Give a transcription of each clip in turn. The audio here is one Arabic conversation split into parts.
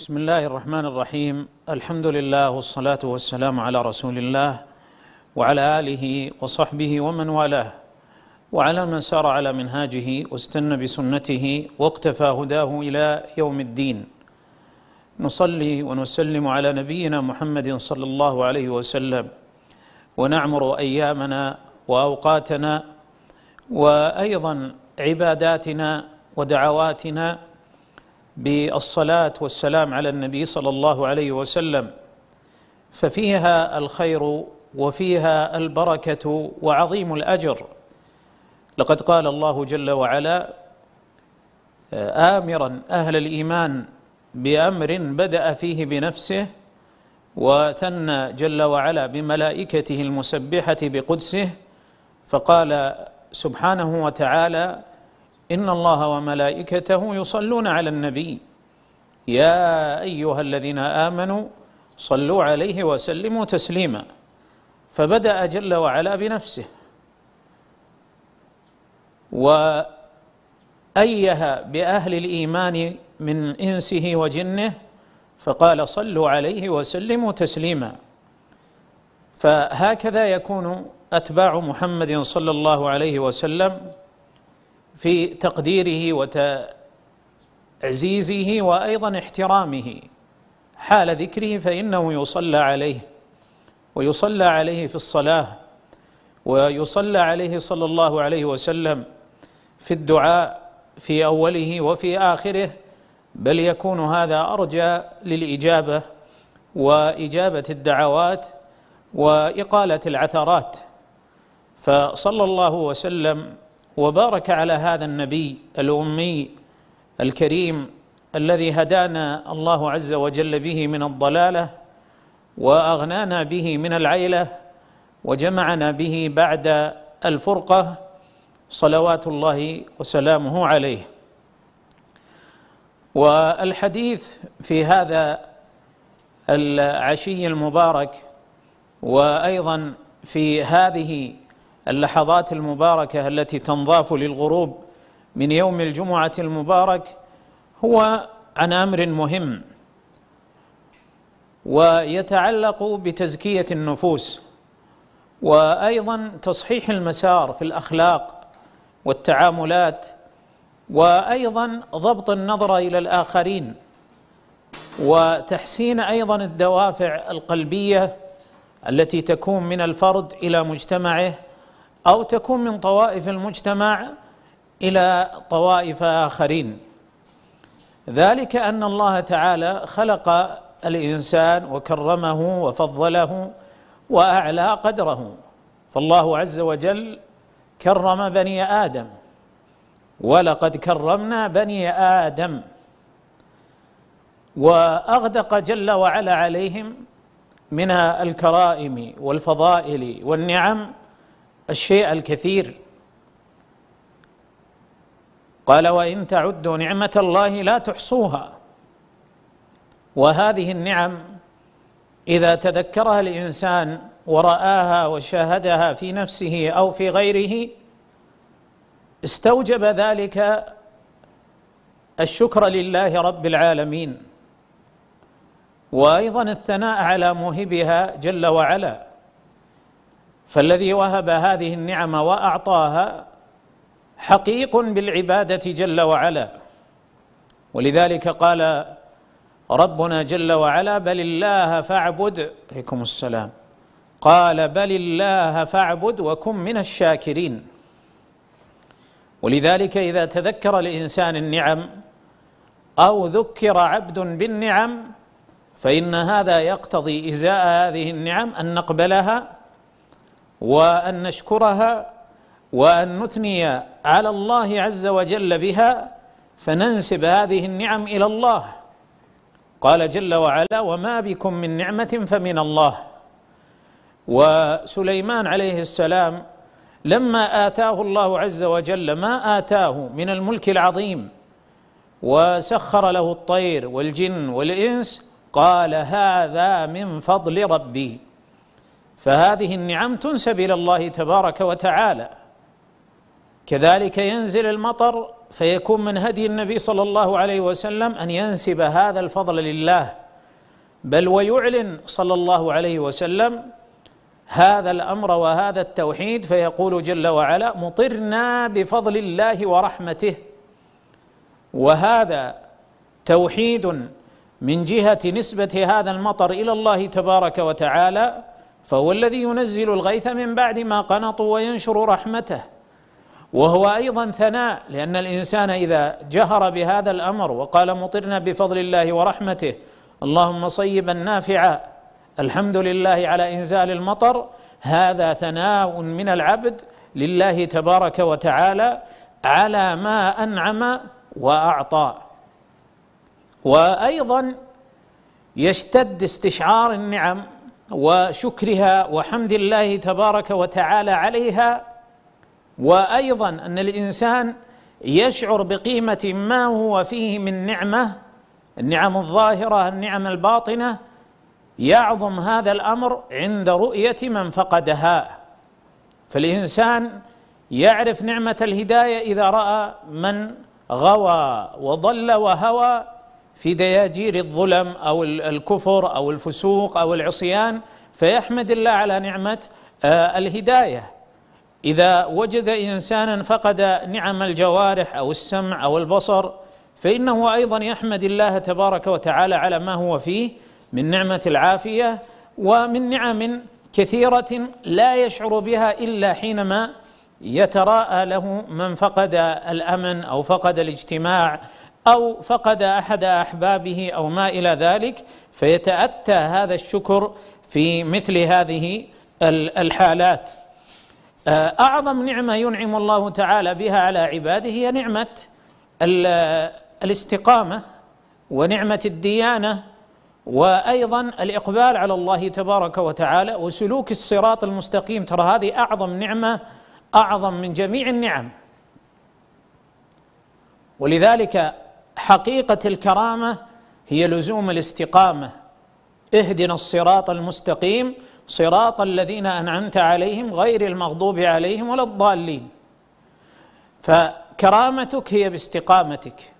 بسم الله الرحمن الرحيم الحمد لله والصلاة والسلام على رسول الله وعلى آله وصحبه ومن والاه وعلى من سار على منهاجه واستنى بسنته واقتفى هداه إلى يوم الدين نصلي ونسلم على نبينا محمد صلى الله عليه وسلم ونعمر أيامنا وأوقاتنا وأيضا عباداتنا ودعواتنا بالصلاه والسلام على النبي صلى الله عليه وسلم ففيها الخير وفيها البركه وعظيم الاجر لقد قال الله جل وعلا امرا اهل الايمان بامر بدا فيه بنفسه وثنى جل وعلا بملائكته المسبحه بقدسه فقال سبحانه وتعالى ان الله وملائكته يصلون على النبي يا ايها الذين امنوا صلوا عليه وسلموا تسليما فبدا جل وعلا بنفسه وايه باهل الايمان من انسه وجنه فقال صلوا عليه وسلموا تسليما فهكذا يكون اتباع محمد صلى الله عليه وسلم في تقديره وتعزيزه وأيضا احترامه حال ذكره فإنه يصلى عليه ويصلى عليه في الصلاة ويصلى عليه صلى الله عليه وسلم في الدعاء في أوله وفي آخره بل يكون هذا أرجى للإجابة وإجابة الدعوات وإقالة العثرات فصلى الله وسلم وبارك على هذا النبي الامي الكريم الذي هدانا الله عز وجل به من الضلاله واغنانا به من العيله وجمعنا به بعد الفرقه صلوات الله وسلامه عليه والحديث في هذا العشي المبارك وايضا في هذه اللحظات المباركة التي تنضاف للغروب من يوم الجمعة المبارك هو عن أمر مهم ويتعلق بتزكية النفوس وأيضا تصحيح المسار في الأخلاق والتعاملات وأيضا ضبط النظرة إلى الآخرين وتحسين أيضا الدوافع القلبية التي تكون من الفرد إلى مجتمعه أو تكون من طوائف المجتمع إلى طوائف آخرين ذلك أن الله تعالى خلق الإنسان وكرمه وفضله وأعلى قدره فالله عز وجل كرم بني آدم ولقد كرمنا بني آدم واغدق جل وعلا عليهم من الكرائم والفضائل والنعم الشيء الكثير قال وان تعدوا نعمه الله لا تحصوها وهذه النعم اذا تذكرها الانسان وراها وشاهدها في نفسه او في غيره استوجب ذلك الشكر لله رب العالمين وايضا الثناء على موهبها جل وعلا فالذي وهب هذه النعم واعطاها حقيق بالعباده جل وعلا ولذلك قال ربنا جل وعلا بل الله فاعبد عليكم السلام قال بل الله فاعبد وكن من الشاكرين ولذلك اذا تذكر الانسان النعم او ذكر عبد بالنعم فان هذا يقتضي ازاء هذه النعم ان نقبلها وأن نشكرها وأن نثني على الله عز وجل بها فننسب هذه النعم إلى الله قال جل وعلا وما بكم من نعمة فمن الله وسليمان عليه السلام لما آتاه الله عز وجل ما آتاه من الملك العظيم وسخر له الطير والجن والإنس قال هذا من فضل ربي فهذه النعم تنسب الى الله تبارك وتعالى كذلك ينزل المطر فيكون من هدي النبي صلى الله عليه وسلم ان ينسب هذا الفضل لله بل ويعلن صلى الله عليه وسلم هذا الامر وهذا التوحيد فيقول جل وعلا مطرنا بفضل الله ورحمته وهذا توحيد من جهه نسبه هذا المطر الى الله تبارك وتعالى فهو الذي ينزل الغيث من بعد ما قنطوا وينشر رحمته وهو ايضا ثناء لان الانسان اذا جهر بهذا الامر وقال مطرنا بفضل الله ورحمته اللهم صيبا نافعا الحمد لله على انزال المطر هذا ثناء من العبد لله تبارك وتعالى على ما انعم واعطى وايضا يشتد استشعار النعم وشكرها وحمد الله تبارك وتعالى عليها وايضا ان الانسان يشعر بقيمه ما هو فيه من نعمه النعم الظاهره النعم الباطنه يعظم هذا الامر عند رؤيه من فقدها فالانسان يعرف نعمه الهدايه اذا راى من غوى وضل وهوى في دياجير الظلم أو الكفر أو الفسوق أو العصيان فيحمد الله على نعمة آه، الهداية إذا وجد إنسانا فقد نعم الجوارح أو السمع أو البصر فإنه أيضا يحمد الله تبارك وتعالى على ما هو فيه من نعمة العافية ومن نعم كثيرة لا يشعر بها إلا حينما يتراءى له من فقد الأمن أو فقد الاجتماع أو فقد أحد أحبابه أو ما إلى ذلك فيتأتى هذا الشكر في مثل هذه الحالات آه، أعظم نعمة ينعم الله تعالى بها على عباده هي نعمة الاستقامة ونعمة الديانة وأيضا الإقبال على الله تبارك وتعالى وسلوك الصراط المستقيم ترى هذه أعظم نعمة أعظم من جميع النعم ولذلك حقيقه الكرامه هي لزوم الاستقامه اهدنا الصراط المستقيم صراط الذين انعمت عليهم غير المغضوب عليهم ولا الضالين فكرامتك هي باستقامتك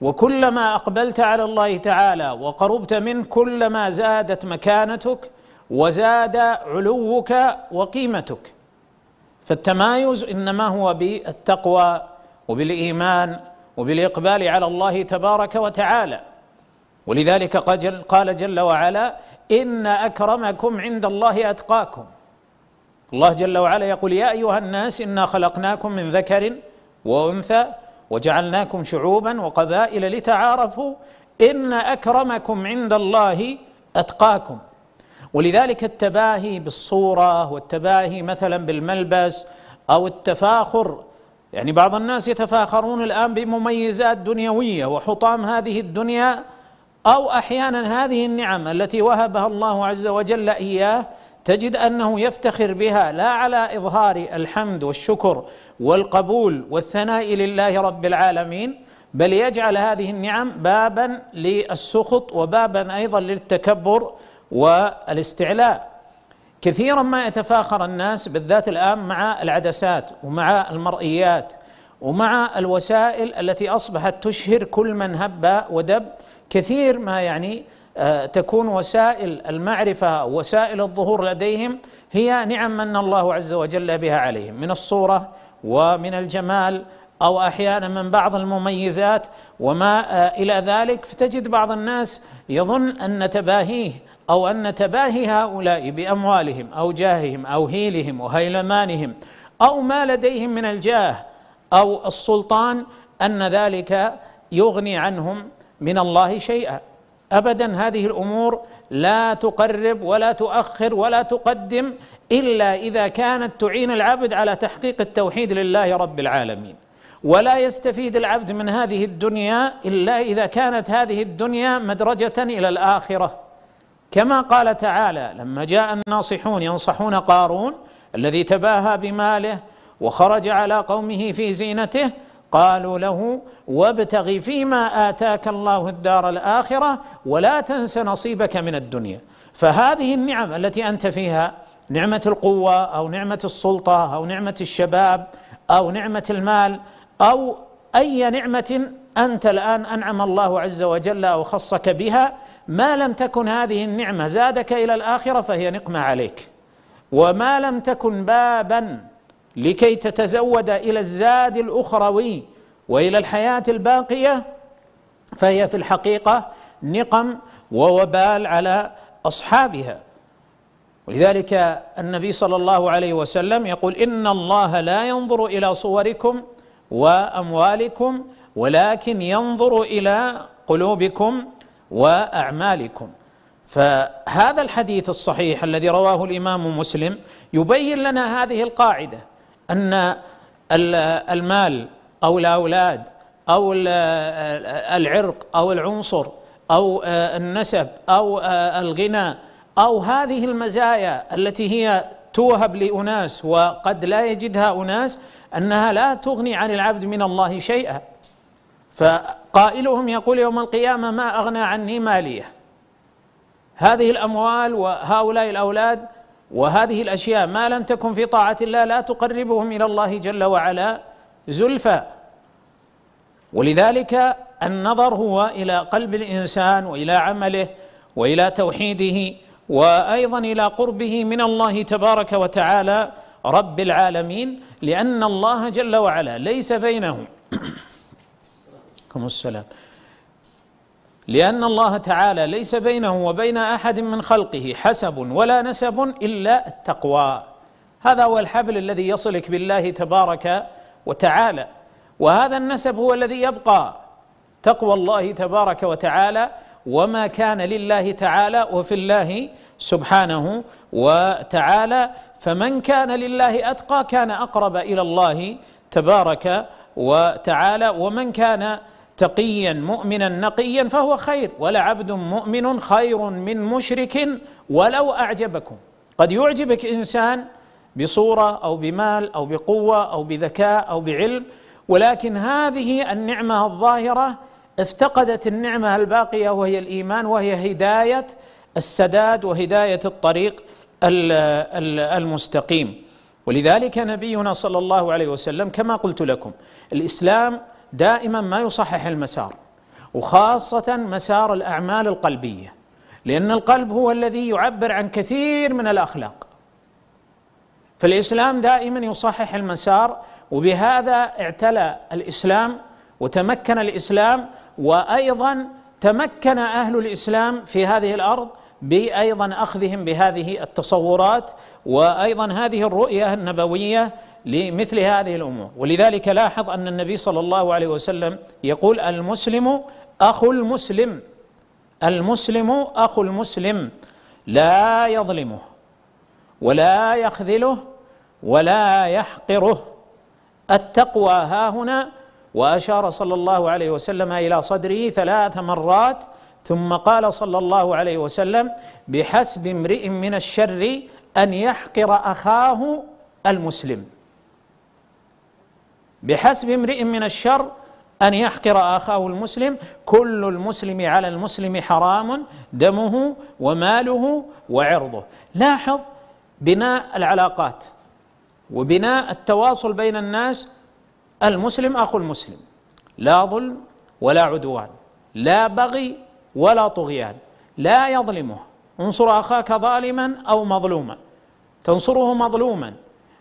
وكلما اقبلت على الله تعالى وقربت منه كلما زادت مكانتك وزاد علوك وقيمتك فالتمايز انما هو بالتقوى وبالايمان وبالإقبال على الله تبارك وتعالى ولذلك قال جل وعلا إن أكرمكم عند الله أتقاكم الله جل وعلا يقول يا أيها الناس إنا خلقناكم من ذكر وأنثى وجعلناكم شعوبا وقبائل لتعارفوا إن أكرمكم عند الله أتقاكم ولذلك التباهي بالصورة والتباهي مثلا بالملبس أو التفاخر يعني بعض الناس يتفاخرون الآن بمميزات دنيوية وحطام هذه الدنيا أو أحيانا هذه النعم التي وهبها الله عز وجل إياه تجد أنه يفتخر بها لا على إظهار الحمد والشكر والقبول والثناء لله رب العالمين بل يجعل هذه النعم بابا للسخط وبابا أيضا للتكبر والاستعلاء كثيرا ما يتفاخر الناس بالذات الان مع العدسات ومع المرئيات ومع الوسائل التي اصبحت تشهر كل من هب ودب كثير ما يعني آه، تكون وسائل المعرفه وسائل الظهور لديهم هي نعم من الله عز وجل بها عليهم من الصوره ومن الجمال او احيانا من بعض المميزات وما آه، الى ذلك فتجد بعض الناس يظن ان تباهيه أو أن تباهي هؤلاء بأموالهم أو جاههم أو هيلهم وهيلمانهم أو ما لديهم من الجاه أو السلطان أن ذلك يغني عنهم من الله شيئا أبدا هذه الأمور لا تقرب ولا تؤخر ولا تقدم إلا إذا كانت تعين العبد على تحقيق التوحيد لله رب العالمين ولا يستفيد العبد من هذه الدنيا إلا إذا كانت هذه الدنيا مدرجة إلى الآخرة كما قال تعالى لما جاء الناصحون ينصحون قارون الذي تباهى بماله وخرج على قومه في زينته قالوا له وابتغ فيما اتاك الله الدار الاخره ولا تنس نصيبك من الدنيا فهذه النعم التي انت فيها نعمه القوه او نعمه السلطه او نعمه الشباب او نعمه المال او اي نعمه انت الان انعم الله عز وجل او خصك بها ما لم تكن هذه النعمه زادك الى الاخره فهي نقمه عليك وما لم تكن بابا لكي تتزود الى الزاد الاخروي والى الحياه الباقيه فهي في الحقيقه نقم ووبال على اصحابها ولذلك النبي صلى الله عليه وسلم يقول ان الله لا ينظر الى صوركم واموالكم ولكن ينظر الى قلوبكم واعمالكم فهذا الحديث الصحيح الذي رواه الامام مسلم يبين لنا هذه القاعده ان المال او الاولاد او العرق او العنصر او النسب او الغنى او هذه المزايا التي هي توهب لاناس وقد لا يجدها اناس انها لا تغني عن العبد من الله شيئا قائلهم يقول يوم القيامة ما أغنى عني مالية هذه الأموال وهؤلاء الأولاد وهذه الأشياء ما لم تكن في طاعة الله لا تقربهم إلى الله جل وعلا زلفى ولذلك النظر هو إلى قلب الإنسان وإلى عمله وإلى توحيده وأيضا إلى قربه من الله تبارك وتعالى رب العالمين لأن الله جل وعلا ليس بينهم عليكم السلام لأن الله تعالى ليس بينه وبين أحد من خلقه حسب ولا نسب إلا التقوى هذا هو الحبل الذي يصلك بالله تبارك وتعالى وهذا النسب هو الذي يبقى تقوى الله تبارك وتعالى وما كان لله تعالى وفي الله سبحانه وتعالى فمن كان لله أتقى كان أقرب إلى الله تبارك وتعالى ومن كان تقيا مؤمنا نقيا فهو خير ولعبد مؤمن خير من مشرك ولو اعجبكم قد يعجبك انسان بصوره او بمال او بقوه او بذكاء او بعلم ولكن هذه النعمه الظاهره افتقدت النعمه الباقيه وهي الايمان وهي هدايه السداد وهدايه الطريق المستقيم ولذلك نبينا صلى الله عليه وسلم كما قلت لكم الاسلام دائما ما يصحح المسار وخاصة مسار الأعمال القلبية لأن القلب هو الذي يعبر عن كثير من الأخلاق فالإسلام دائما يصحح المسار وبهذا اعتلى الإسلام وتمكن الإسلام وأيضا تمكن أهل الإسلام في هذه الأرض بايضا اخذهم بهذه التصورات وايضا هذه الرؤيه النبويه لمثل هذه الامور ولذلك لاحظ ان النبي صلى الله عليه وسلم يقول المسلم اخو المسلم المسلم اخو المسلم لا يظلمه ولا يخذله ولا يحقره التقوى ها هنا واشار صلى الله عليه وسلم الى صدره ثلاث مرات ثم قال صلى الله عليه وسلم بحسب امرئ من الشر ان يحقر اخاه المسلم بحسب امرئ من الشر أن يحقر أخاه المسلم كل المسلم على المسلم حرام دمه وماله وعرضه لاحظ بناء العلاقات وبناء التواصل بين الناس المسلم أخو المسلم لا ظلم ولا عدوان لا بغي ولا طغيان لا يظلمه انصر اخاك ظالما او مظلوما تنصره مظلوما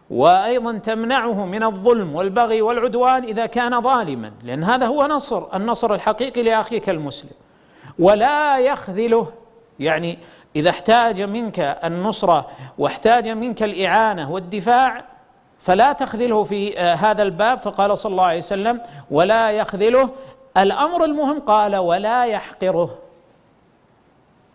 وايضا تمنعه من الظلم والبغي والعدوان اذا كان ظالما لان هذا هو نصر النصر الحقيقي لاخيك المسلم ولا يخذله يعني اذا احتاج منك النصره واحتاج منك الاعانه والدفاع فلا تخذله في آه، هذا الباب فقال صلى الله عليه وسلم ولا يخذله الامر المهم قال ولا يحقره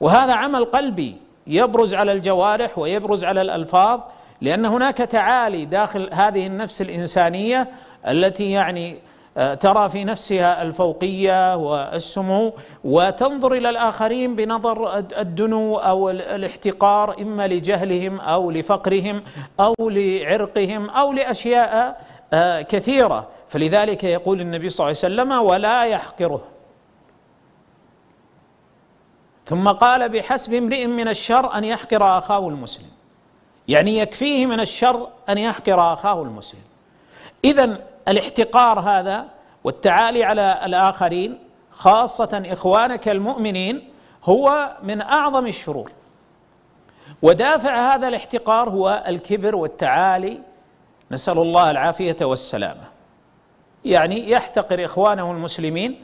وهذا عمل قلبي يبرز على الجوارح ويبرز على الالفاظ لان هناك تعالي داخل هذه النفس الانسانيه التي يعني آه، ترى في نفسها الفوقيه والسمو وتنظر الى الاخرين بنظر الدنو او الاحتقار اما لجهلهم او لفقرهم او لعرقهم او لاشياء آه، كثيره فلذلك يقول النبي صلى الله عليه وسلم ولا يحقره ثم قال بحسب امرئ من الشر أن يحقر أخاه المسلم يعني يكفيه من الشر أن يحقر أخاه المسلم إذا الاحتقار هذا والتعالي على الآخرين خاصة إخوانك المؤمنين هو من أعظم الشرور ودافع هذا الاحتقار هو الكبر والتعالي نسأل الله العافية والسلامة يعني يحتقر إخوانه المسلمين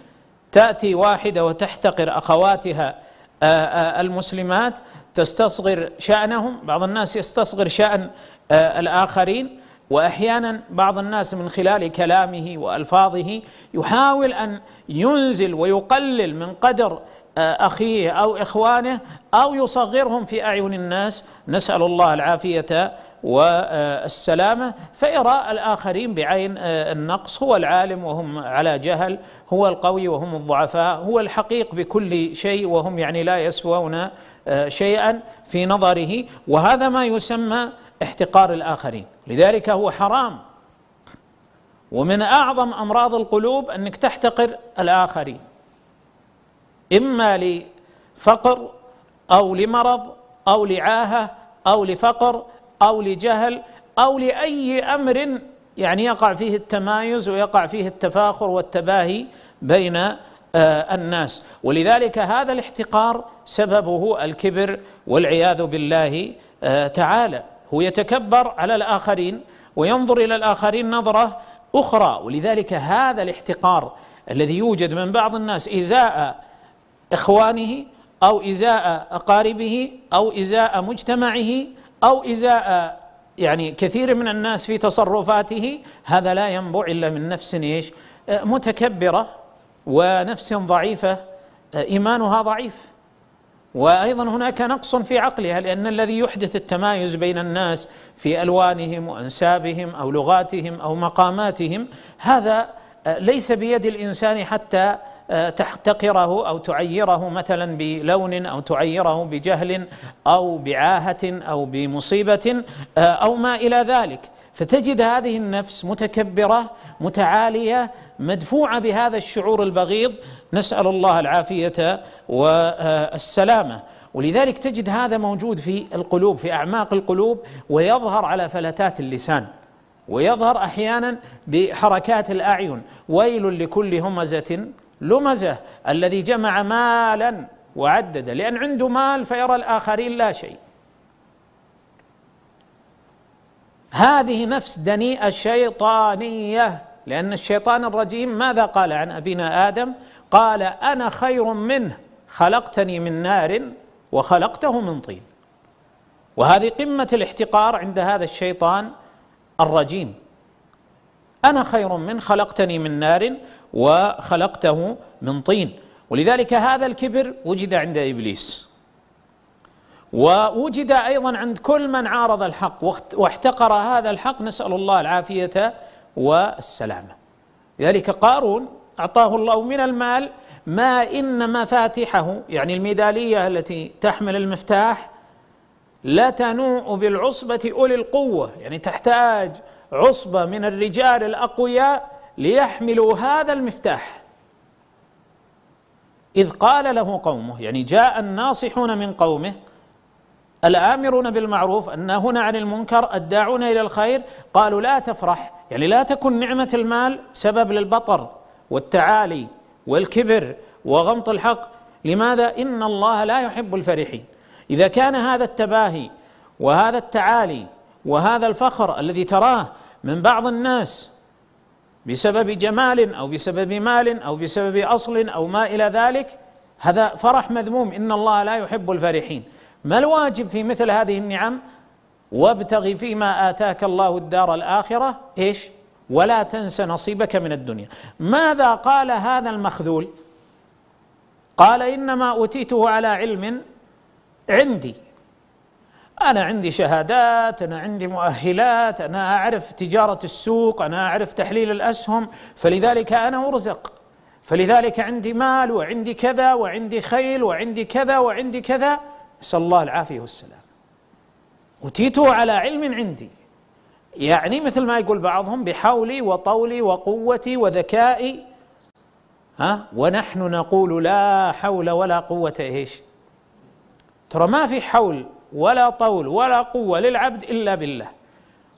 تأتي واحدة وتحتقر أخواتها آه، آه، المسلمات تستصغر شأنهم بعض الناس يستصغر شأن آه، الآخرين واحيانا بعض الناس من خلال كلامه والفاظه يحاول ان ينزل ويقلل من قدر اخيه او اخوانه او يصغرهم في اعين الناس نسال الله العافيه والسلامة فيرى الآخرين بعين آه، النقص هو العالم وهم على جهل هو القوي وهم الضعفاء هو الحقيق بكل شيء وهم يعني لا يسوون آه، شيئا في نظره وهذا ما يسمى احتقار الآخرين لذلك هو حرام ومن أعظم أمراض القلوب أنك تحتقر الآخرين إما لفقر أو لمرض أو لعاهة أو لفقر او لجهل او لاي امر يعني يقع فيه التمايز ويقع فيه التفاخر والتباهي بين آه، الناس ولذلك هذا الاحتقار سببه الكبر والعياذ بالله آه، تعالى هو يتكبر على الاخرين وينظر الى الاخرين نظره اخرى ولذلك هذا الاحتقار الذي يوجد من بعض الناس ازاء اخوانه او ازاء اقاربه او ازاء مجتمعه أو إزاء آه، يعني كثير من الناس في تصرفاته هذا لا ينبع إلا من نفس إيش آه، متكبرة ونفس ضعيفة آه، إيمانها ضعيف وايضا هناك نقص في عقلها لان الذي يحدث التمايز بين الناس في الوانهم وانسابهم او لغاتهم او مقاماتهم هذا ليس بيد الانسان حتى تحتقره او تعيره مثلا بلون او تعيره بجهل او بعاهه او بمصيبه آه، او ما الى ذلك فتجد هذه النفس متكبره متعاليه مدفوعه بهذا الشعور البغيض نسال الله العافيه والسلامه ولذلك تجد هذا موجود في القلوب في اعماق القلوب ويظهر على فلتات اللسان ويظهر احيانا بحركات الاعين ويل لكل همزه لمزه الذي جمع مالا وعدده لان عنده مال فيرى الاخرين لا شيء هذه نفس دنيئه شيطانيه لان الشيطان الرجيم ماذا قال عن ابينا ادم قال انا خير منه خلقتني من نار وخلقته من طين وهذه قمه الاحتقار عند هذا الشيطان الرجيم انا خير منه خلقتني من نار وخلقته من طين ولذلك هذا الكبر وجد عند ابليس ووجد ايضا عند كل من عارض الحق واحتقر هذا الحق نسال الله العافيه والسلامه لذلك قارون اعطاه الله من المال ما ان مفاتحه يعني الميداليه التي تحمل المفتاح لا تنوء بالعصبه اولي القوه يعني تحتاج عصبه من الرجال الاقوياء ليحملوا هذا المفتاح إذ قال له قومه يعني جاء الناصحون من قومه الآمرون بالمعروف الناهون عن المنكر الداعون إلى الخير قالوا لا تفرح يعني لا تكن نعمة المال سبب للبطر والتعالي والكبر وغمط الحق لماذا إن الله لا يحب الفرحين إذا كان هذا التباهي وهذا التعالي وهذا الفخر الذي تراه من بعض الناس بسبب جمال او بسبب مال او بسبب اصل او ما الى ذلك هذا فرح مذموم ان الله لا يحب الفرحين ما الواجب في مثل هذه النعم وابتغ فيما اتاك الله الدار الاخره ايش ولا تنس نصيبك من الدنيا ماذا قال هذا المخذول قال انما اوتيته على علم عندي أنا عندي شهادات أنا عندي مؤهلات أنا أعرف تجارة السوق أنا أعرف تحليل الأسهم فلذلك أنا أرزق فلذلك عندي مال وعندي كذا وعندي خيل وعندي كذا وعندي كذا نسأل الله العافية والسلام أتيته على علم عندي يعني مثل ما يقول بعضهم بحولي وطولي وقوتي وذكائي ها ونحن نقول لا حول ولا قوة ايش؟ ترى ما في حول ولا طول ولا قوة للعبد إلا بالله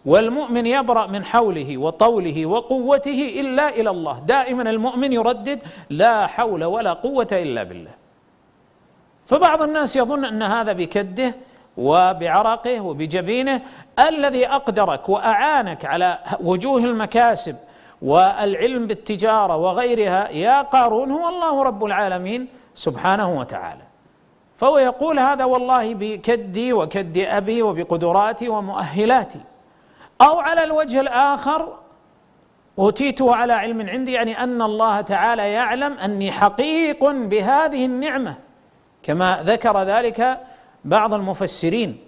والمؤمن يبرأ من حوله وطوله وقوته إلا إلى الله دائما المؤمن يردد لا حول ولا قوة إلا بالله فبعض الناس يظن أن هذا بكده وبعرقه وبجبينه الذي أقدرك وأعانك على وجوه المكاسب والعلم بالتجارة وغيرها يا قارون هو الله رب العالمين سبحانه وتعالى فهو يقول هذا والله بكدي وكد أبي وبقدراتي ومؤهلاتي أو على الوجه الآخر أوتيته على علم عندي يعني أن الله تعالى يعلم أني حقيق بهذه النعمة كما ذكر ذلك بعض المفسرين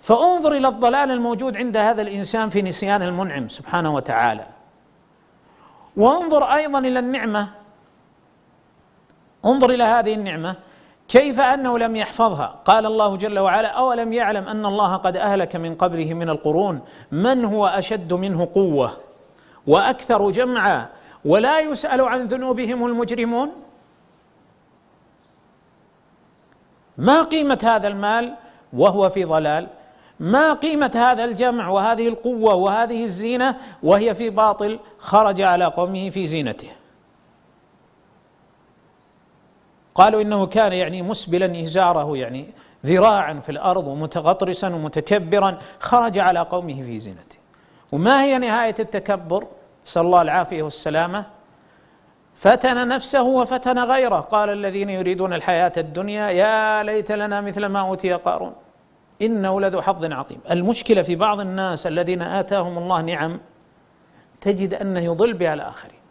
فانظر إلى الضلال الموجود عند هذا الإنسان في نسيان المنعم سبحانه وتعالى وانظر أيضا إلى النعمة انظر إلى هذه النعمة كيف انه لم يحفظها قال الله جل وعلا اولم يعلم ان الله قد اهلك من قبله من القرون من هو اشد منه قوه واكثر جمعا ولا يسال عن ذنوبهم المجرمون ما قيمه هذا المال وهو في ضلال ما قيمه هذا الجمع وهذه القوه وهذه الزينه وهي في باطل خرج على قومه في زينته قالوا إنه كان يعني مسبلا إزاره يعني ذراعا في الأرض ومتغطرسا ومتكبرا خرج على قومه في زينته وما هي نهاية التكبر نسأل الله العافية والسلامة فتن نفسه وفتن غيره قال الذين يريدون الحياة الدنيا يا ليت لنا مثل ما أوتي قارون إنه لذو حظ عظيم المشكلة في بعض الناس الذين آتاهم الله نعم تجد أنه يضل بها الآخرين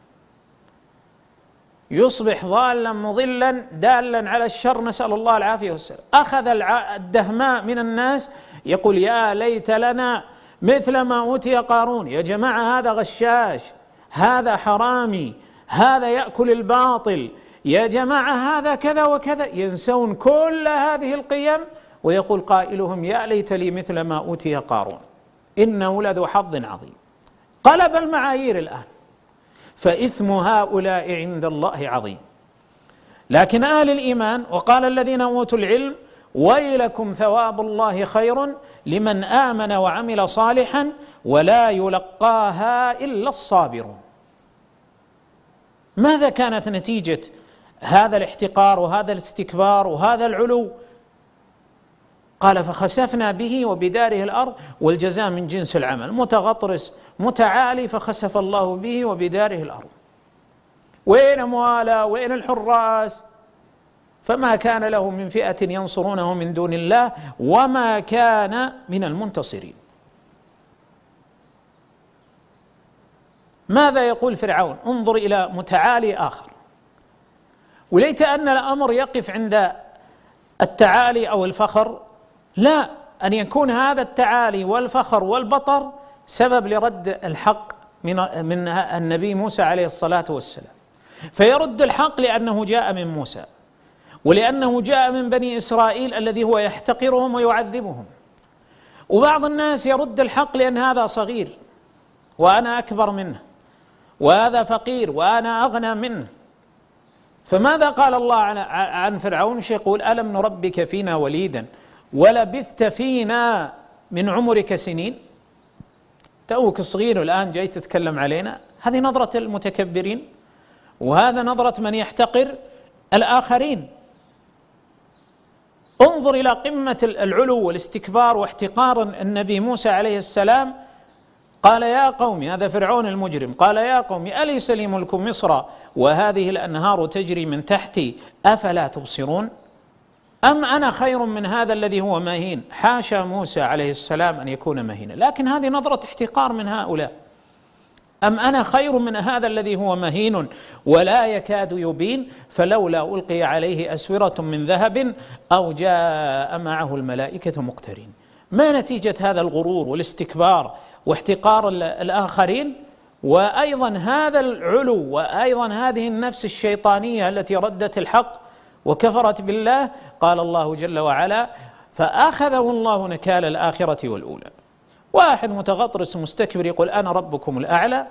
يصبح ضالا مضلا دالا على الشر نسأل الله العافية والسلام أخذ الدهماء من الناس يقول يا ليت لنا مثل ما أوتي قارون يا جماعة هذا غشاش هذا حرامي هذا يأكل الباطل يا جماعة هذا كذا وكذا ينسون كل هذه القيم ويقول قائلهم يا ليت لي مثل ما أوتي قارون إنه لذو حظ عظيم قلب المعايير الآن فإثم هؤلاء عند الله عظيم لكن آل الإيمان وقال الذين أوتوا العلم ويلكم ثواب الله خير لمن آمن وعمل صالحا ولا يلقاها إلا الصابرون ماذا كانت نتيجة هذا الاحتقار وهذا الاستكبار وهذا العلو قال فخسفنا به وبداره الارض والجزاء من جنس العمل متغطرس متعالي فخسف الله به وبداره الأرض وين أمواله وين الحراس فما كان له من فئة ينصرونه من دون الله وما كان من المنتصرين ماذا يقول فرعون انظر إلى متعالي آخر وليت أن الأمر يقف عند التعالي أو الفخر لا أن يكون هذا التعالي والفخر والبطر سبب لرد الحق من من النبي موسى عليه الصلاه والسلام فيرد الحق لانه جاء من موسى ولانه جاء من بني اسرائيل الذي هو يحتقرهم ويعذبهم وبعض الناس يرد الحق لان هذا صغير وانا اكبر منه وهذا فقير وانا اغنى منه فماذا قال الله عن فرعون يقول الم نربك فينا وليدا ولبثت فينا من عمرك سنين توك صغير والآن جاي تتكلم علينا هذه نظرة المتكبرين وهذا نظرة من يحتقر الآخرين انظر إلى قمة العلو والاستكبار واحتقار النبي موسى عليه السلام قال يا قوم هذا فرعون المجرم قال يا قوم أليس لي ملك مصر وهذه الأنهار تجري من تحتي أفلا تبصرون أم أنا خير من هذا الذي هو مهين حاشا موسى عليه السلام أن يكون مهينا لكن هذه نظرة احتقار من هؤلاء أم أنا خير من هذا الذي هو مهين ولا يكاد يبين فلولا ألقي عليه أسورة من ذهب أو جاء معه الملائكة مقترين ما نتيجة هذا الغرور والاستكبار واحتقار الآخرين وأيضا هذا العلو وأيضا هذه النفس الشيطانية التي ردت الحق وكفرت بالله قال الله جل وعلا فأخذه الله نكال الآخرة والأولى واحد متغطرس مستكبر يقول أنا ربكم الأعلى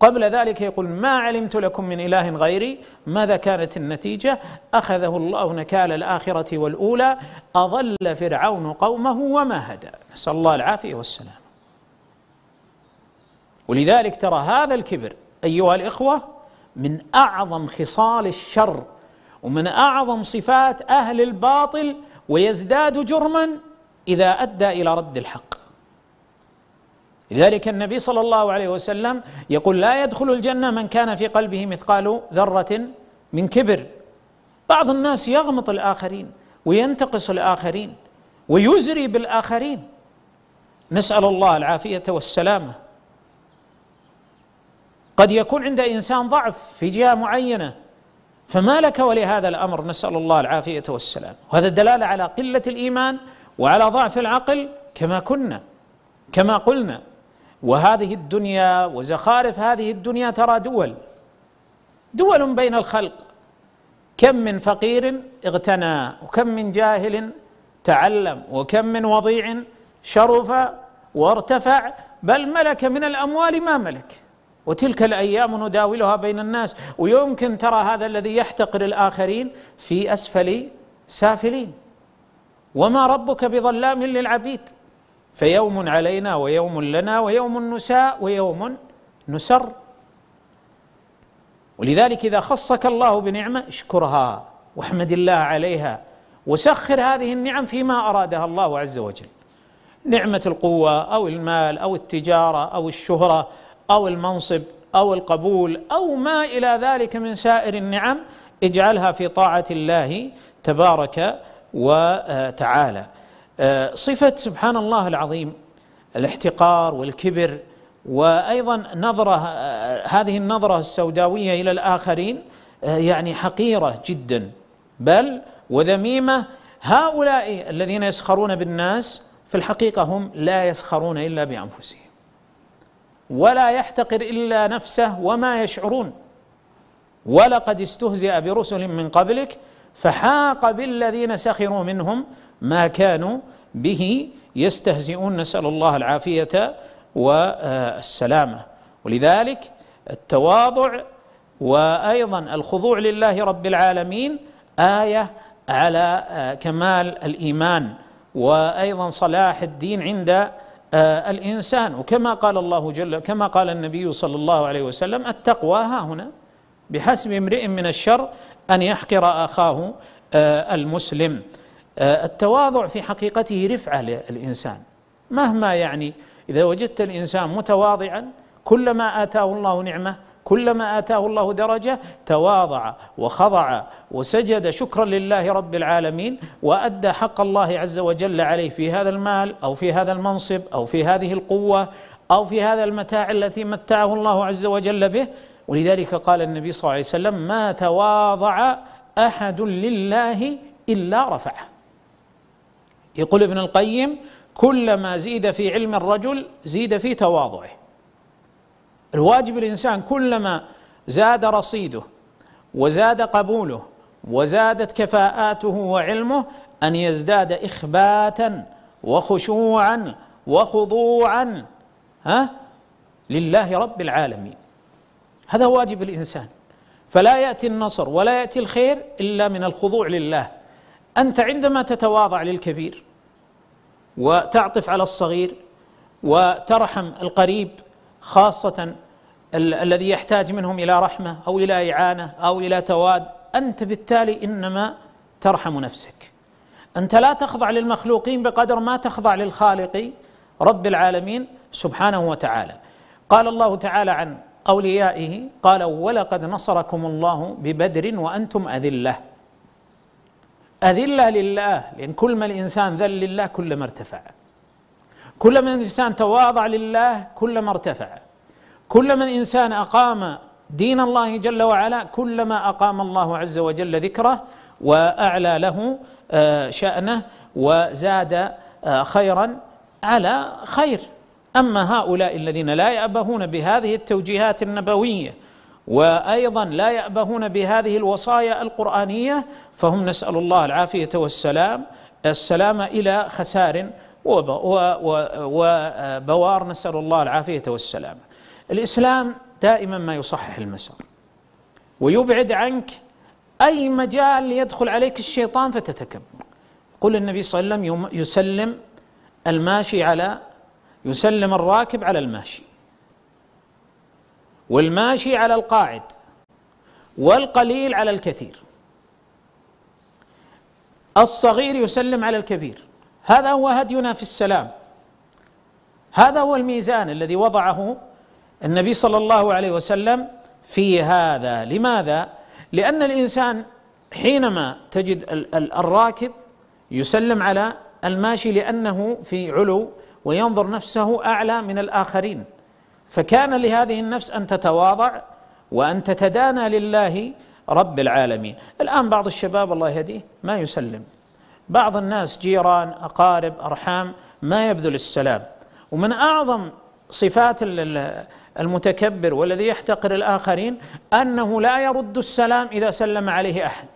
قبل ذلك يقول ما علمت لكم من إله غيري ماذا كانت النتيجة أخذه الله نكال الآخرة والأولى أضل فرعون قومه وما هدى نسأل الله العافية والسلام ولذلك ترى هذا الكبر أيها الإخوة من أعظم خصال الشر ومن اعظم صفات اهل الباطل ويزداد جرما اذا ادى الى رد الحق لذلك النبي صلى الله عليه وسلم يقول لا يدخل الجنه من كان في قلبه مثقال ذره من كبر بعض الناس يغمط الاخرين وينتقص الاخرين ويزري بالاخرين نسال الله العافيه والسلامه قد يكون عند انسان ضعف في جهه معينه فما لك ولهذا الامر نسال الله العافيه والسلام وهذا دلاله على قله الايمان وعلى ضعف العقل كما كنا كما قلنا وهذه الدنيا وزخارف هذه الدنيا ترى دول دول بين الخلق كم من فقير اغتنى وكم من جاهل تعلم وكم من وضيع شرف وارتفع بل ملك من الاموال ما ملك وتلك الايام نداولها بين الناس ويمكن ترى هذا الذي يحتقر الاخرين في اسفل سافلين وما ربك بظلام للعبيد فيوم علينا ويوم لنا ويوم نساء ويوم نسر ولذلك اذا خصك الله بنعمه اشكرها واحمد الله عليها وسخر هذه النعم فيما ارادها الله عز وجل نعمه القوه او المال او التجاره او الشهره او المنصب او القبول او ما الى ذلك من سائر النعم اجعلها في طاعه الله تبارك وتعالى آه، صفه سبحان الله العظيم الاحتقار والكبر وايضا نظره آه، هذه النظره السوداويه الى الاخرين آه، يعني حقيره جدا بل وذميمه هؤلاء الذين يسخرون بالناس في الحقيقه هم لا يسخرون الا بانفسهم ولا يحتقر الا نفسه وما يشعرون ولقد استهزئ برسل من قبلك فحاق بالذين سخروا منهم ما كانوا به يستهزئون نسال الله العافيه والسلامه ولذلك التواضع وايضا الخضوع لله رب العالمين ايه على كمال الايمان وايضا صلاح الدين عند آه، الانسان وكما قال الله جل كما قال النبي صلى الله عليه وسلم التقوى ها هنا بحسب امرئ من الشر ان يحقر اخاه آه، المسلم آه، التواضع في حقيقته رفعه للانسان مهما يعني اذا وجدت الانسان متواضعا كلما اتاه الله نعمه كلما اتاه الله درجه تواضع وخضع وسجد شكرا لله رب العالمين وادى حق الله عز وجل عليه في هذا المال او في هذا المنصب او في هذه القوه او في هذا المتاع الذي متعه الله عز وجل به ولذلك قال النبي صلى الله عليه وسلم ما تواضع احد لله الا رفعه يقول ابن القيم كلما زيد في علم الرجل زيد في تواضعه الواجب الإنسان كلما زاد رصيده وزاد قبوله وزادت كفاءاته وعلمه أن يزداد إخباتا وخشوعا وخضوعا ها لله رب العالمين هذا واجب الإنسان فلا يأتي النصر ولا يأتي الخير إلا من الخضوع لله أنت عندما تتواضع للكبير وتعطف على الصغير وترحم القريب خاصة ال- الذي يحتاج منهم الى رحمه او الى اعانه او الى تواد انت بالتالي انما ترحم نفسك انت لا تخضع للمخلوقين بقدر ما تخضع للخالق رب العالمين سبحانه وتعالى قال الله تعالى عن اوليائه قال ولقد نصركم الله ببدر وانتم اذله اذله لله لان كل ما الانسان ذل لله كلما ارتفع كلما الانسان تواضع لله كلما ارتفع كلما الانسان اقام دين الله جل وعلا كلما اقام الله عز وجل ذكره واعلى له آه، شانه وزاد آه، خيرا على خير اما هؤلاء الذين لا يابهون بهذه التوجيهات النبويه وايضا لا يابهون بهذه الوصايا القرانيه فهم نسال الله العافيه والسلام السلام الى خسار وبوار نسال الله العافيه والسلام الإسلام دائما ما يصحح المسار ويبعد عنك أي مجال يدخل عليك الشيطان فتتكبر قل النبي صلى الله عليه وسلم يسلم الماشي على يسلم الراكب على الماشي والماشي على القاعد والقليل على الكثير الصغير يسلم على الكبير هذا هو هدينا في السلام هذا هو الميزان الذي وضعه النبي صلى الله عليه وسلم في هذا لماذا لان الانسان حينما تجد الراكب يسلم على الماشي لانه في علو وينظر نفسه اعلى من الاخرين فكان لهذه النفس ان تتواضع وان تتدانى لله رب العالمين الان بعض الشباب الله يهديه ما يسلم بعض الناس جيران اقارب ارحام ما يبذل السلام ومن اعظم صفات المتكبر والذي يحتقر الآخرين أنه لا يرد السلام إذا سلم عليه أحد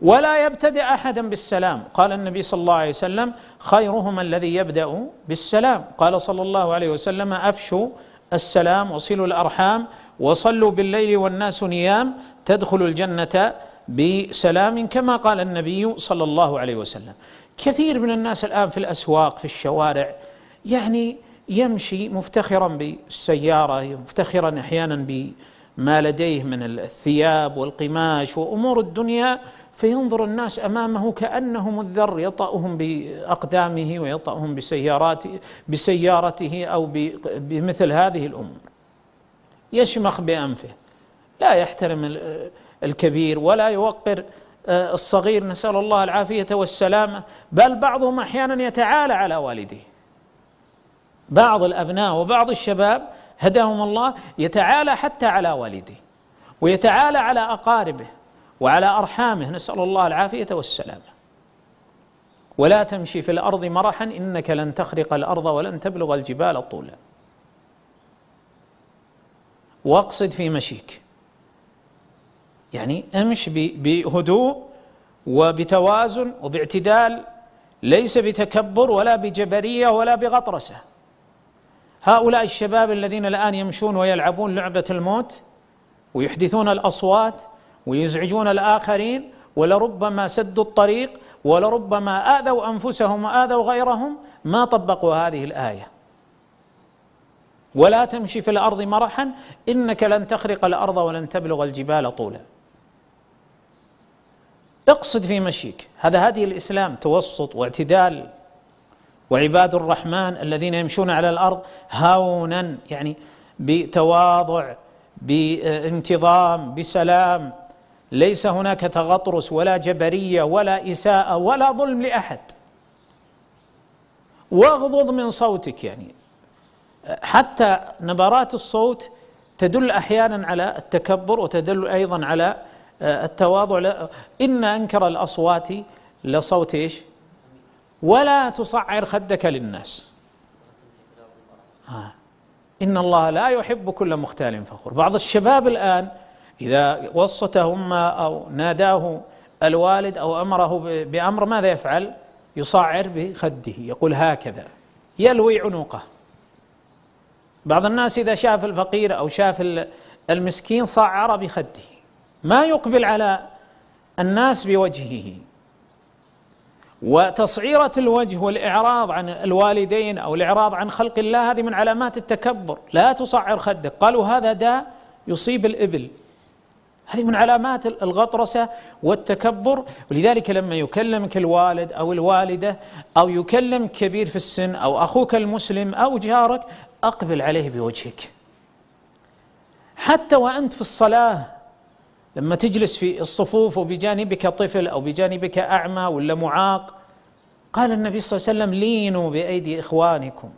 ولا يبتدئ أحدا بالسلام قال النبي صلى الله عليه وسلم خيرهم الذي يبدأ بالسلام قال صلى الله عليه وسلم أفشوا السلام وصلوا الأرحام وصلوا بالليل والناس نيام تدخل الجنة بسلام كما قال النبي صلى الله عليه وسلم كثير من الناس الآن في الأسواق في الشوارع يعني يمشي مفتخرا بالسيارة مفتخرا أحيانا بما لديه من الثياب والقماش وأمور الدنيا فينظر الناس أمامه كأنهم الذر يطأهم بأقدامه ويطأهم بسياراته, بسيارته أو بمثل هذه الأمور يشمخ بأنفه لا يحترم الكبير ولا يوقر آه، الصغير نسأل الله العافية والسلامة بل بعضهم أحيانا يتعالى على والديه بعض الابناء وبعض الشباب هداهم الله يتعالى حتى على والده ويتعالى على اقاربه وعلى ارحامه نسال الله العافيه والسلامه ولا تمشي في الارض مرحا انك لن تخرق الارض ولن تبلغ الجبال طولا واقصد في مشيك يعني امش بهدوء وبتوازن وباعتدال ليس بتكبر ولا بجبريه ولا بغطرسه هؤلاء الشباب الذين الان يمشون ويلعبون لعبه الموت ويحدثون الاصوات ويزعجون الاخرين ولربما سدوا الطريق ولربما اذوا انفسهم واذوا غيرهم ما طبقوا هذه الايه ولا تمشي في الارض مرحا انك لن تخرق الارض ولن تبلغ الجبال طولا اقصد في مشيك هذا هدي الاسلام توسط واعتدال وعباد الرحمن الذين يمشون على الارض هونا يعني بتواضع بانتظام بسلام ليس هناك تغطرس ولا جبريه ولا اساءه ولا ظلم لاحد واغضض من صوتك يعني حتى نبرات الصوت تدل احيانا على التكبر وتدل ايضا على آه، التواضع ان انكر الاصوات لصوت ايش؟ ولا تصعر خدك للناس إن الله لا يحب كل مختال فخور بعض الشباب الآن إذا وصته أمه أو ناداه الوالد أو أمره بأمر ماذا يفعل يصعر بخده يقول هكذا يلوي عنقه بعض الناس إذا شاف الفقير أو شاف المسكين صعر بخده ما يقبل على الناس بوجهه وتصعيرة الوجه والإعراض عن الوالدين أو الإعراض عن خلق الله هذه من علامات التكبر لا تصعر خدك قالوا هذا داء يصيب الإبل هذه من علامات الغطرسة والتكبر ولذلك لما يكلمك الوالد أو الوالدة أو يكلم كبير في السن أو أخوك المسلم أو جارك أقبل عليه بوجهك حتى وأنت في الصلاة لما تجلس في الصفوف وبجانبك طفل او بجانبك اعمى ولا معاق قال النبي صلى الله عليه وسلم لينوا بايدي اخوانكم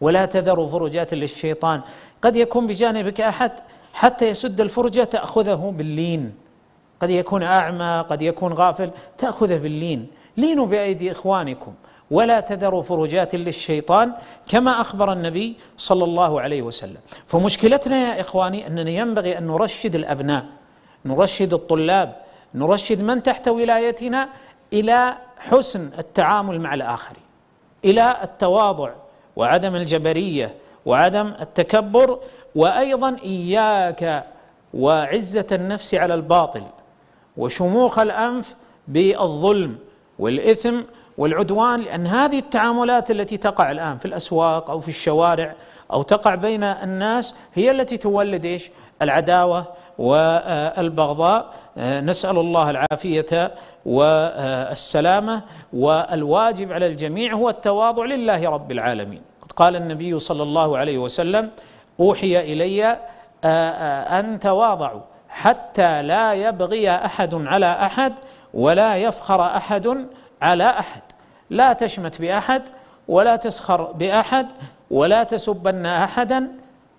ولا تذروا فرجات للشيطان قد يكون بجانبك احد حتى يسد الفرجه تاخذه باللين قد يكون اعمى قد يكون غافل تاخذه باللين لينوا بايدي اخوانكم ولا تذروا فرجات للشيطان كما اخبر النبي صلى الله عليه وسلم فمشكلتنا يا اخواني اننا ينبغي ان نرشد الابناء نرشد الطلاب نرشد من تحت ولايتنا الى حسن التعامل مع الاخرين الى التواضع وعدم الجبريه وعدم التكبر وايضا اياك وعزه النفس على الباطل وشموخ الانف بالظلم والاثم والعدوان لان هذه التعاملات التي تقع الان في الاسواق او في الشوارع او تقع بين الناس هي التي تولد ايش؟ العداوه والبغضاء آه، نسأل الله العافية والسلامة والواجب على الجميع هو التواضع لله رب العالمين قد قال النبي صلى الله عليه وسلم أوحي إلي آه، آه، أن تواضعوا حتى لا يبغي أحد على أحد ولا يفخر أحد على أحد لا تشمت بأحد ولا تسخر بأحد ولا تسبن أحدا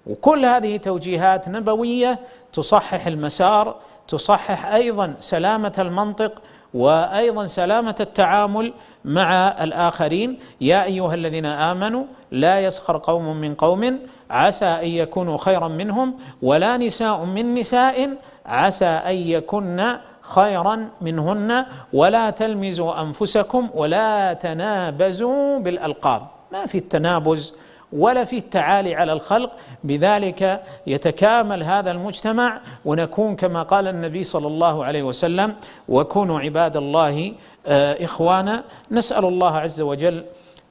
وكل هذه توجيهات نبويه تصحح المسار تصحح ايضا سلامه المنطق وايضا سلامه التعامل مع الاخرين يا ايها الذين امنوا لا يسخر قوم من قوم عسى ان يكونوا خيرا منهم ولا نساء من نساء عسى ان يكن خيرا منهن ولا تلمزوا انفسكم ولا تنابزوا بالالقاب ما في التنابز ولا في التعالي على الخلق بذلك يتكامل هذا المجتمع ونكون كما قال النبي صلى الله عليه وسلم وكونوا عباد الله آه، إخوانا نسأل الله عز وجل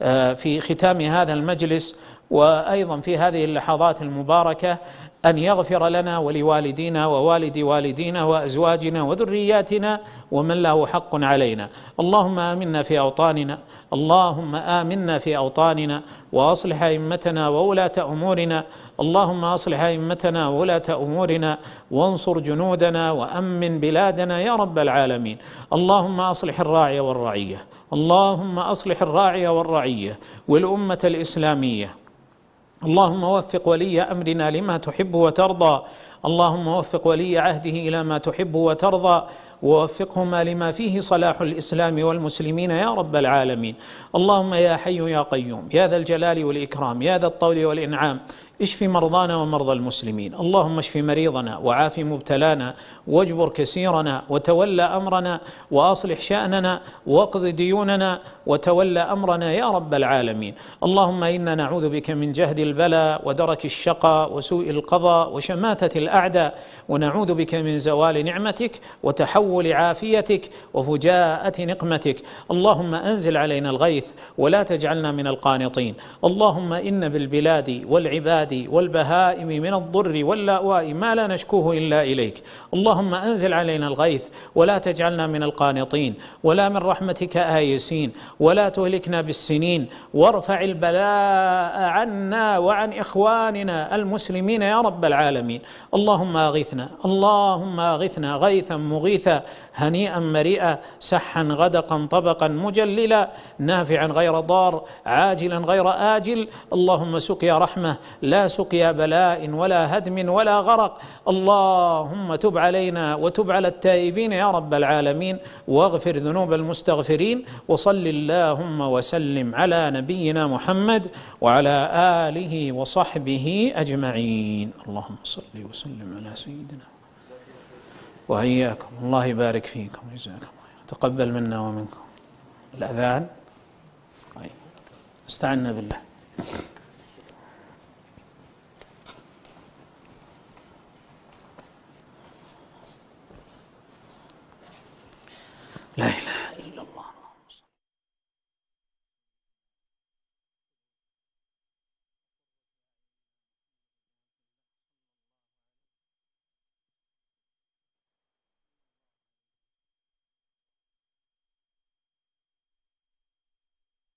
آه، في ختام هذا المجلس وأيضا في هذه اللحظات المباركة ان يغفر لنا ولوالدينا ووالد والدينا وازواجنا وذرياتنا ومن له حق علينا اللهم امنا في اوطاننا اللهم امنا في اوطاننا واصلح ائمتنا وولاه امورنا اللهم اصلح ائمتنا وولاه امورنا وانصر جنودنا وامن بلادنا يا رب العالمين اللهم اصلح الراعي والرعيه اللهم اصلح الراعي والرعيه والامه الاسلاميه اللهم وفق ولي امرنا لما تحب وترضى اللهم وفق ولي عهده الى ما تحب وترضى ووفقهما لما فيه صلاح الاسلام والمسلمين يا رب العالمين اللهم يا حي يا قيوم يا ذا الجلال والاكرام يا ذا الطول والانعام اشف مرضانا ومرضى المسلمين اللهم اشف مريضنا وعاف مبتلانا واجبر كسيرنا وتولى امرنا واصلح شاننا واقض ديوننا وتولى امرنا يا رب العالمين اللهم انا نعوذ بك من جهد البلاء ودرك الشقاء وسوء القضاء وشماته الاعداء ونعوذ بك من زوال نعمتك وتحول عافيتك وفجاءه نقمتك اللهم انزل علينا الغيث ولا تجعلنا من القانطين اللهم ان بالبلاد والعباد الأولاد والبهائم من الضر واللاواء ما لا نشكوه إلا إليك اللهم أنزل علينا الغيث ولا تجعلنا من القانطين ولا من رحمتك آيسين ولا تهلكنا بالسنين وارفع البلاء عنا وعن إخواننا المسلمين يا رب العالمين اللهم أغثنا اللهم أغثنا غيثا مغيثا هنيئا مريئا سحا غدقا طبقا مجللا نافعا غير ضار عاجلا غير آجل اللهم سقيا رحمة لا لا سقيا بلاء ولا هدم ولا غرق اللهم تب علينا وتب على التائبين يا رب العالمين واغفر ذنوب المستغفرين وصل اللهم وسلم على نبينا محمد وعلى آله وصحبه أجمعين اللهم صل وسلم على سيدنا وإياكم الله يبارك فيكم جزاكم تقبل منا ومنكم الأذان طيب. استعنا بالله 来来。